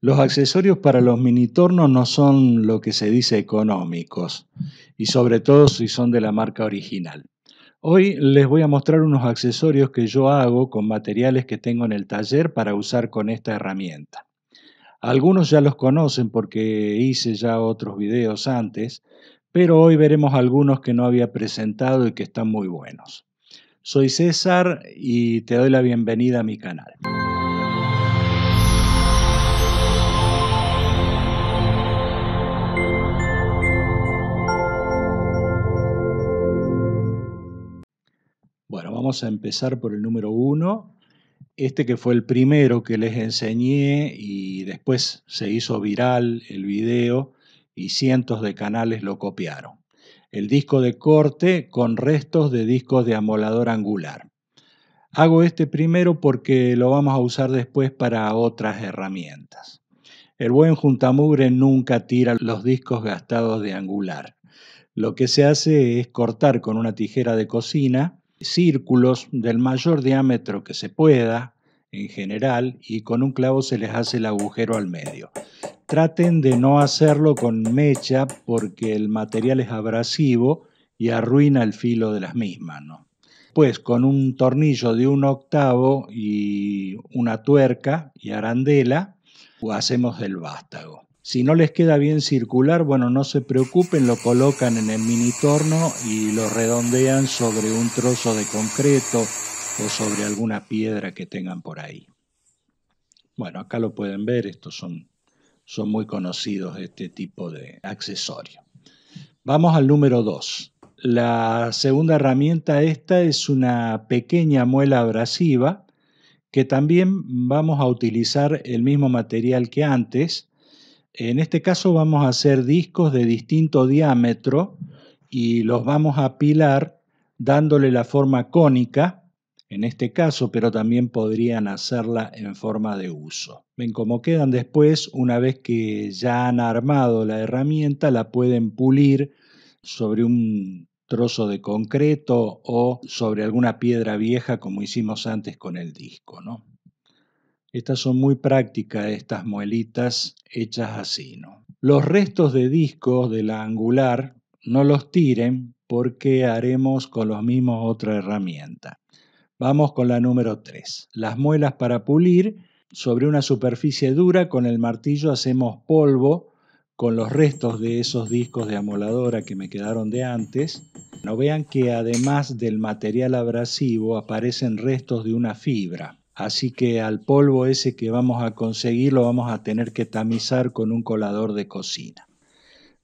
Los accesorios para los minitornos no son lo que se dice económicos, y sobre todo si son de la marca original. Hoy les voy a mostrar unos accesorios que yo hago con materiales que tengo en el taller para usar con esta herramienta. Algunos ya los conocen porque hice ya otros videos antes, pero hoy veremos algunos que no había presentado y que están muy buenos. Soy César y te doy la bienvenida a mi canal. Bueno, vamos a empezar por el número uno. Este que fue el primero que les enseñé y después se hizo viral el video y cientos de canales lo copiaron. El disco de corte con restos de discos de amolador angular. Hago este primero porque lo vamos a usar después para otras herramientas. El buen juntamugre nunca tira los discos gastados de angular. Lo que se hace es cortar con una tijera de cocina círculos del mayor diámetro que se pueda en general y con un clavo se les hace el agujero al medio. Traten de no hacerlo con mecha porque el material es abrasivo y arruina el filo de las mismas. Pues con un tornillo de un octavo y una tuerca y arandela hacemos el vástago. Si no les queda bien circular, bueno, no se preocupen, lo colocan en el mini torno y lo redondean sobre un trozo de concreto o sobre alguna piedra que tengan por ahí. Bueno, acá lo pueden ver, estos son, son muy conocidos este tipo de accesorios. Vamos al número 2. La segunda herramienta esta es una pequeña muela abrasiva que también vamos a utilizar el mismo material que antes, en este caso vamos a hacer discos de distinto diámetro y los vamos a apilar dándole la forma cónica, en este caso, pero también podrían hacerla en forma de uso. Ven cómo quedan después, una vez que ya han armado la herramienta, la pueden pulir sobre un trozo de concreto o sobre alguna piedra vieja como hicimos antes con el disco, estas son muy prácticas, estas muelitas hechas así, ¿no? Los restos de discos de la angular no los tiren porque haremos con los mismos otra herramienta. Vamos con la número 3. Las muelas para pulir. Sobre una superficie dura con el martillo hacemos polvo con los restos de esos discos de amoladora que me quedaron de antes. No vean que además del material abrasivo aparecen restos de una fibra. Así que al polvo ese que vamos a conseguir lo vamos a tener que tamizar con un colador de cocina.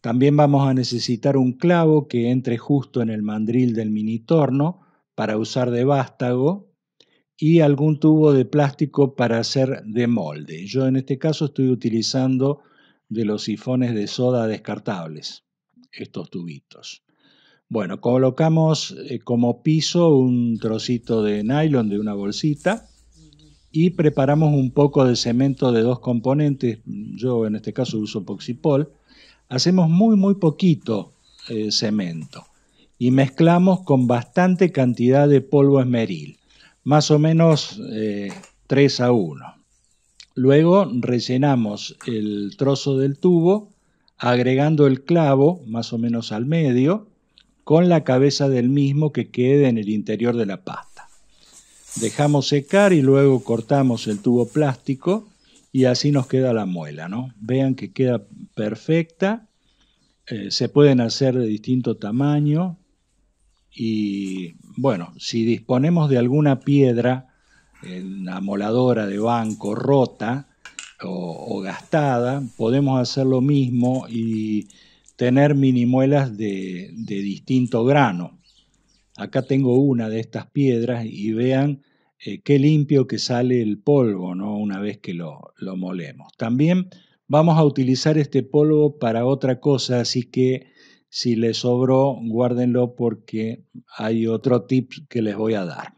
También vamos a necesitar un clavo que entre justo en el mandril del mini torno para usar de vástago y algún tubo de plástico para hacer de molde. Yo en este caso estoy utilizando de los sifones de soda descartables, estos tubitos. Bueno, colocamos eh, como piso un trocito de nylon de una bolsita y preparamos un poco de cemento de dos componentes, yo en este caso uso Poxipol, hacemos muy muy poquito eh, cemento y mezclamos con bastante cantidad de polvo esmeril, más o menos 3 eh, a 1. Luego rellenamos el trozo del tubo agregando el clavo más o menos al medio con la cabeza del mismo que quede en el interior de la pasta dejamos secar y luego cortamos el tubo plástico y así nos queda la muela, Vean que queda perfecta, eh, se pueden hacer de distinto tamaño y bueno, si disponemos de alguna piedra, en una moladora de banco rota o, gastada, podemos hacer lo mismo y tener mini muelas de, de distinto grano. Acá tengo una de estas piedras y vean eh, qué limpio que sale el polvo ¿no? una vez que lo, lo, molemos. También vamos a utilizar este polvo para otra cosa, así que si les sobró, guárdenlo porque hay otro tip que les voy a dar.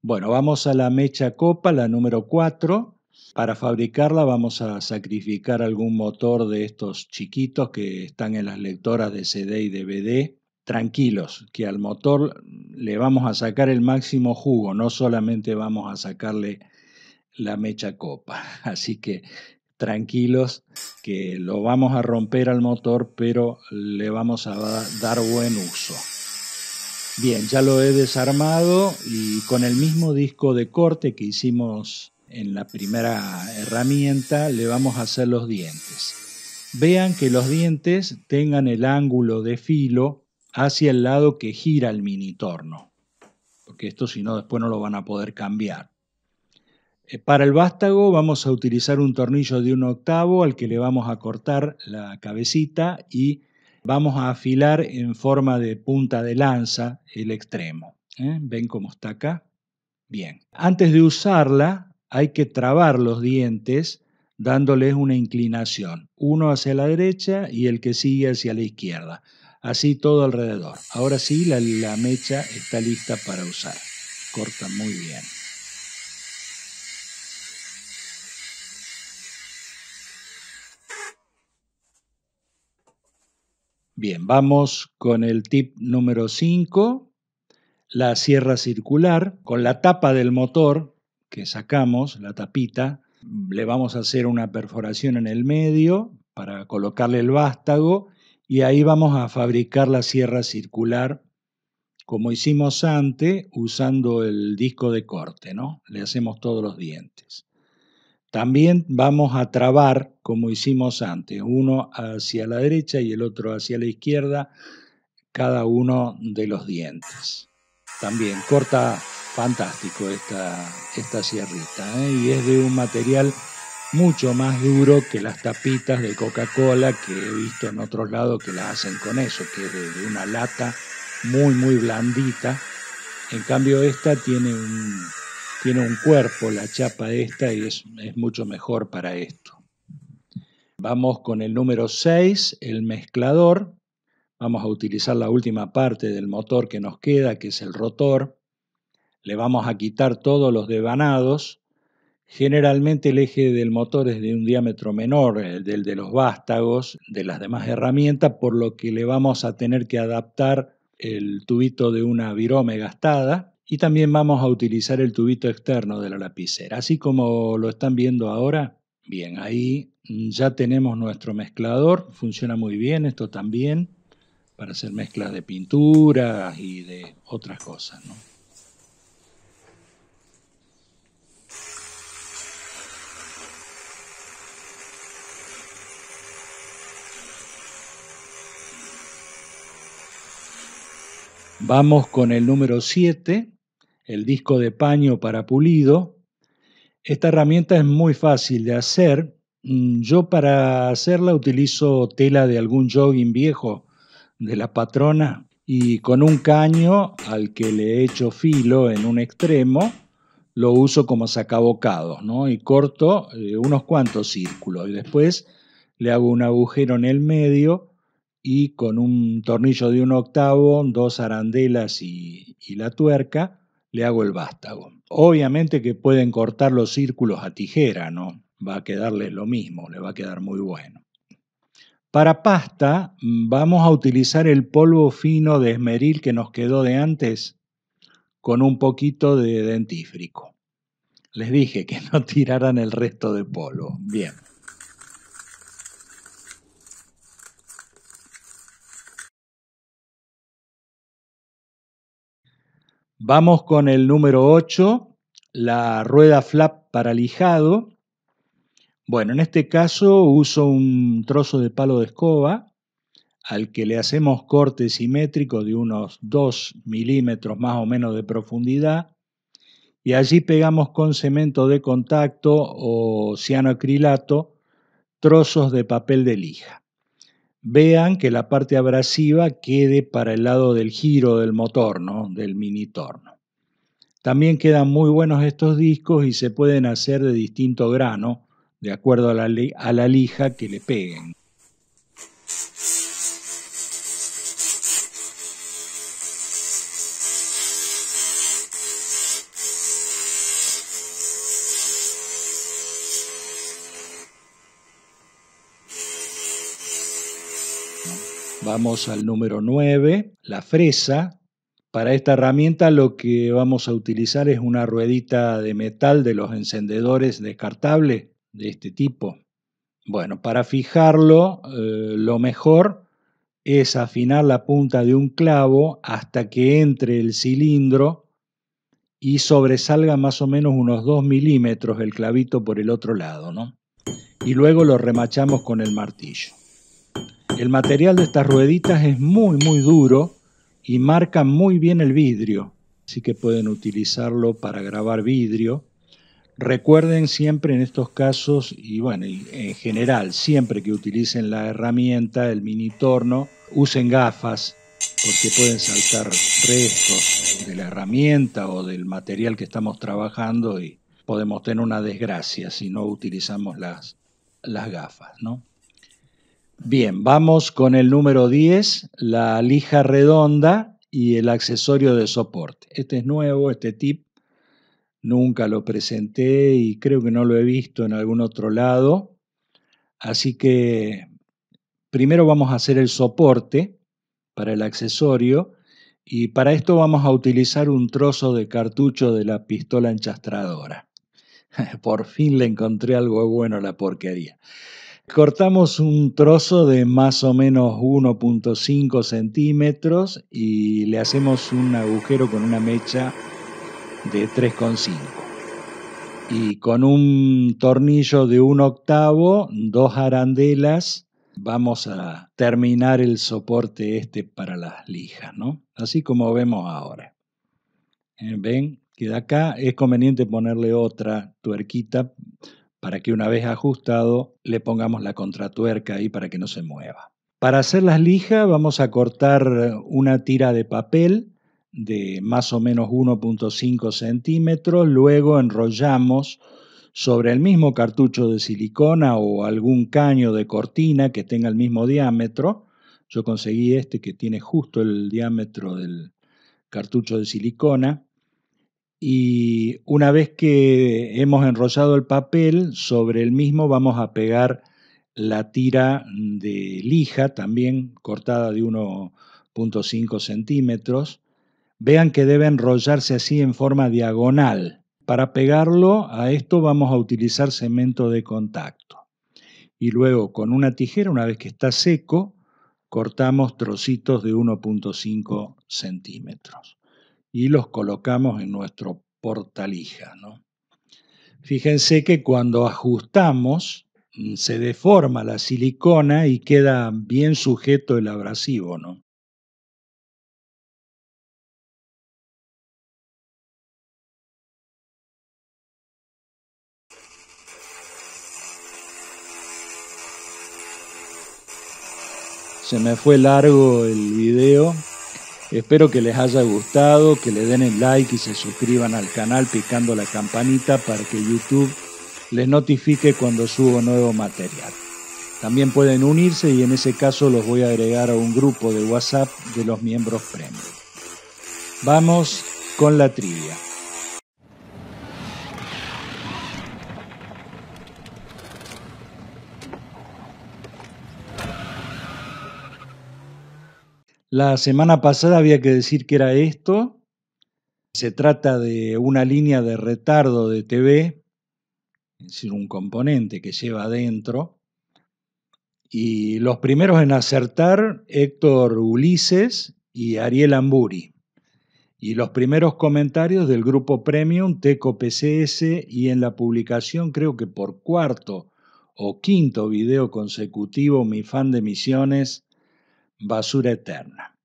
Bueno, vamos a la mecha copa, la número 4. Para fabricarla vamos a sacrificar algún motor de estos chiquitos que están en las lectoras de CD y DVD tranquilos, que al motor le vamos a sacar el máximo jugo, no solamente vamos a sacarle la mecha copa. Así que tranquilos, que lo vamos a romper al motor, pero le vamos a dar buen uso. Bien, ya lo he desarmado y con el mismo disco de corte que hicimos en la primera herramienta, le vamos a hacer los dientes. Vean que los dientes tengan el ángulo de filo hacia el lado que gira el mini torno, porque esto si no después no lo van a poder cambiar. Eh, para el vástago vamos a utilizar un tornillo de un octavo al que le vamos a cortar la cabecita y vamos a afilar en forma de punta de lanza el extremo. ¿eh? ¿Ven cómo está acá? Bien. Antes de usarla hay que trabar los dientes dándoles una inclinación, uno hacia la derecha y el que sigue hacia la izquierda así todo alrededor. Ahora sí, la, mecha está lista para usar. Corta muy bien. Bien, vamos con el tip número 5, la sierra circular. Con la tapa del motor que sacamos, la tapita, le vamos a hacer una perforación en el medio para colocarle el vástago y ahí vamos a fabricar la sierra circular como hicimos antes usando el disco de corte, ¿no? Le hacemos todos los dientes. También vamos a trabar como hicimos antes, uno hacia la derecha y el otro hacia la izquierda, cada uno de los dientes. También corta fantástico esta, esta sierrita ¿eh? y es de un material mucho más duro que las tapitas de Coca-Cola que he visto en otros lados que las hacen con eso, que es de, una lata muy, muy blandita. En cambio, esta tiene un, tiene un cuerpo, la chapa esta, y es, es mucho mejor para esto. Vamos con el número 6, el mezclador. Vamos a utilizar la última parte del motor que nos queda, que es el rotor. Le vamos a quitar todos los devanados Generalmente el eje del motor es de un diámetro menor, eh, del de los vástagos, de las demás herramientas, por lo que le vamos a tener que adaptar el tubito de una virome gastada y también vamos a utilizar el tubito externo de la lapicera. Así como lo están viendo ahora, bien, ahí ya tenemos nuestro mezclador, funciona muy bien esto también para hacer mezclas de pinturas y de otras cosas. Vamos con el número 7, el disco de paño para pulido. Esta herramienta es muy fácil de hacer. Mm, yo para hacerla utilizo tela de algún jogging viejo de la patrona y con un caño al que le echo filo en un extremo lo uso como sacabocado. ¿no? Y corto eh, unos cuantos círculos y después le hago un agujero en el medio y con un tornillo de un octavo, dos arandelas y, la tuerca, le hago el vástago. Obviamente que pueden cortar los círculos a tijera, ¿no? Va a quedarle lo mismo, le va a quedar muy bueno. Para pasta vamos a utilizar el polvo fino de esmeril que nos quedó de antes con un poquito de dentífrico. Les dije que no tiraran el resto de polvo. Bien. Vamos con el número 8, la rueda flap para lijado. Bueno, en este caso uso un trozo de palo de escoba al que le hacemos corte simétrico de unos 2 milímetros más o menos de profundidad y allí pegamos con cemento de contacto o cianoacrilato trozos de papel de lija vean que la parte abrasiva quede para el lado del giro del motor, del mini torno. También quedan muy buenos estos discos y se pueden hacer de distinto grano, de acuerdo a la lija que le peguen. Vamos al número 9, la fresa. Para esta herramienta lo que vamos a utilizar es una ruedita de metal de los encendedores descartables de este tipo. Bueno, para fijarlo, eh, lo mejor es afinar la punta de un clavo hasta que entre el cilindro y sobresalga más o menos unos 2 milímetros el clavito por el otro lado, ¿no? Y luego lo remachamos con el martillo. El material de estas rueditas es muy, muy duro y marca muy bien el vidrio. Así que pueden utilizarlo para grabar vidrio. Recuerden siempre en estos casos, y bueno, en general, siempre que utilicen la herramienta, el mini torno, usen gafas, porque pueden saltar restos de la herramienta o del material que estamos trabajando y podemos tener una desgracia si no utilizamos las, las gafas, ¿no? Bien, vamos con el número 10, la lija redonda y el accesorio de soporte. Este es nuevo, este tip nunca lo presenté y creo que no lo he visto en algún otro lado. Así que primero vamos a hacer el soporte para el accesorio y para esto vamos a utilizar un trozo de cartucho de la pistola enchastradora. Por fin le encontré algo bueno a la porquería. Cortamos un trozo de más o menos 1.5 centímetros y le hacemos un agujero con una mecha de 3,5. Y con un tornillo de un octavo, dos arandelas, vamos a terminar el soporte este para las lijas, ¿no? Así como vemos ahora. Eh, ¿Ven? que de acá. Es conveniente ponerle otra tuerquita para que una vez ajustado le pongamos la contratuerca ahí para que no se mueva. Para hacer las lijas vamos a cortar una tira de papel de más o menos 1.5 centímetros, luego enrollamos sobre el mismo cartucho de silicona o algún caño de cortina que tenga el mismo diámetro. Yo conseguí este que tiene justo el diámetro del cartucho de silicona y una vez que hemos enrollado el papel, sobre el mismo vamos a pegar la tira de lija, también cortada de 1.5 centímetros. Vean que debe enrollarse así en forma diagonal. Para pegarlo a esto vamos a utilizar cemento de contacto. Y luego con una tijera, una vez que está seco, cortamos trocitos de 1.5 centímetros y los colocamos en nuestro portalija. ¿no? Fíjense que cuando ajustamos mm, se deforma la silicona y queda bien sujeto el abrasivo. ¿no? Se me fue largo el video. Espero que les haya gustado, que le den el like y se suscriban al canal picando la campanita para que YouTube les notifique cuando subo nuevo material. También pueden unirse y en ese caso los voy a agregar a un grupo de WhatsApp de los miembros premios. Vamos con la trivia. La semana pasada había que decir que era esto. Se trata de una línea de retardo de TV, es decir, un componente que lleva adentro. Y los primeros en acertar, Héctor Ulises y Ariel Amburi. Y los primeros comentarios del grupo Premium, Teco PCS, y en la publicación, creo que por cuarto o quinto video consecutivo, mi fan de Misiones basura eterna.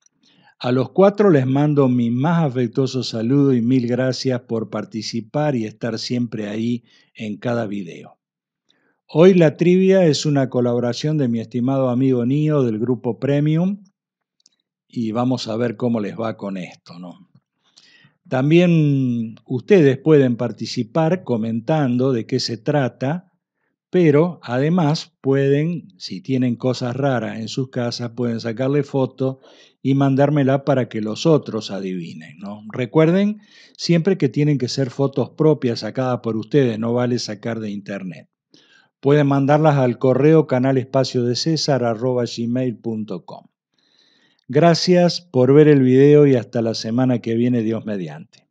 A los cuatro les mando mi más afectuoso saludo y mil gracias por participar y estar siempre ahí en cada video. Hoy la trivia es una colaboración de mi estimado amigo Nio del grupo Premium y vamos a ver cómo les va con esto, ¿no? También ustedes pueden participar comentando de qué se trata pero además pueden, si tienen cosas raras en sus casas, pueden sacarle foto y mandármela para que los otros adivinen. Recuerden siempre que tienen que ser fotos propias sacadas por ustedes, no vale sacar de internet. Pueden mandarlas al correo canalespaciodecesar.gmail.com Gracias por ver el video y hasta la semana que viene, Dios mediante.